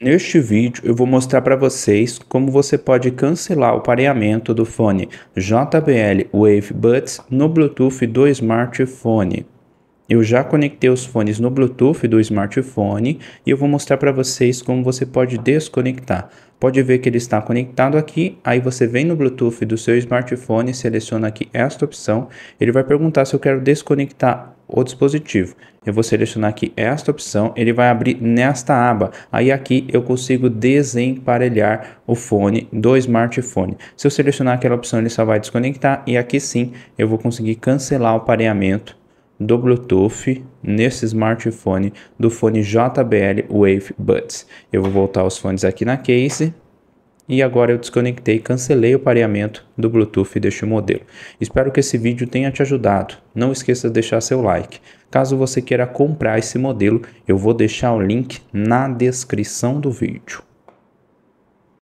Neste vídeo eu vou mostrar para vocês como você pode cancelar o pareamento do fone JBL Wave Buds no Bluetooth do smartphone. Eu já conectei os fones no Bluetooth do smartphone e eu vou mostrar para vocês como você pode desconectar. Pode ver que ele está conectado aqui, aí você vem no Bluetooth do seu smartphone, seleciona aqui esta opção, ele vai perguntar se eu quero desconectar o dispositivo. Eu vou selecionar aqui esta opção, ele vai abrir nesta aba. Aí aqui eu consigo desemparelhar o fone do smartphone. Se eu selecionar aquela opção, ele só vai desconectar e aqui sim eu vou conseguir cancelar o pareamento do Bluetooth nesse smartphone do fone JBL Wave Buds. Eu vou voltar os fones aqui na case e agora eu desconectei e cancelei o pareamento do Bluetooth deste modelo. Espero que esse vídeo tenha te ajudado. Não esqueça de deixar seu like. Caso você queira comprar esse modelo, eu vou deixar o link na descrição do vídeo.